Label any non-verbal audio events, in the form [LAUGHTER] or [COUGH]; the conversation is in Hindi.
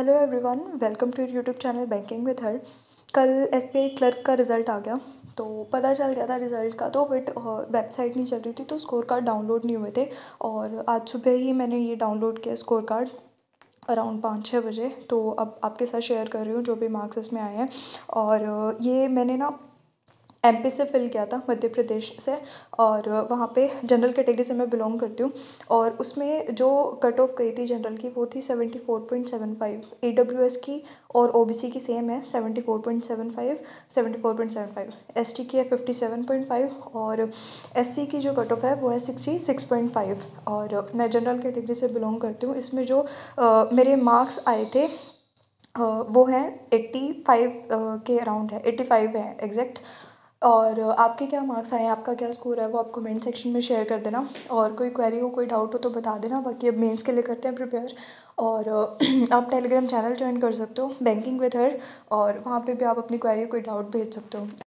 hello everyone welcome to YouTube channel banking with हर कल एस क्लर्क का रिज़ल्ट आ गया तो पता चल गया था रिज़ल्ट का तो बट वेबसाइट नहीं चल रही थी तो स्कोर कार्ड डाउनलोड नहीं हुए थे और आज सुबह ही मैंने ये डाउनलोड किया स्कोर कार्ड अराउंड पाँच छः बजे तो अब आपके साथ शेयर कर रही हूँ जो भी मार्क्स इसमें आए हैं और ये मैंने ना एम पी से फ़िल किया था मध्य प्रदेश से और वहाँ पे जनरल कैटेगरी से मैं बिलोंग करती हूँ और उसमें जो कट ऑफ गई थी जनरल की वो थी seventy four point seven five E W S की और ओ बी सी की सेम है seventy four point seven five seventy four point seven five S T की है फिफ्टी सेवन पॉइंट फाइव और एस सी की जो कट ऑफ है वो है सिक्सटी सिक्स पॉइंट फाइव और मैं जनरल कैटेगरी से बिलोंग करती हूँ इसमें जो आ, मेरे मार्क्स आए थे आ, वो हैं एट्टी फाइव के अराउंड है एट्टी फाइव है एग्जैक्ट और आपके क्या मार्क्स आए हैं आपका क्या स्कोर है वो आप कमेंट सेक्शन में शेयर कर देना और कोई क्वेरी हो कोई डाउट हो तो बता देना बाकी अब मेंस के लिए करते हैं प्रिपेयर और [CLEARS THROAT] आप टेलीग्राम चैनल ज्वाइन कर सकते हो बैंकिंग विद हर और वहाँ पे भी आप अपनी क्वेरी कोई डाउट भेज सकते हो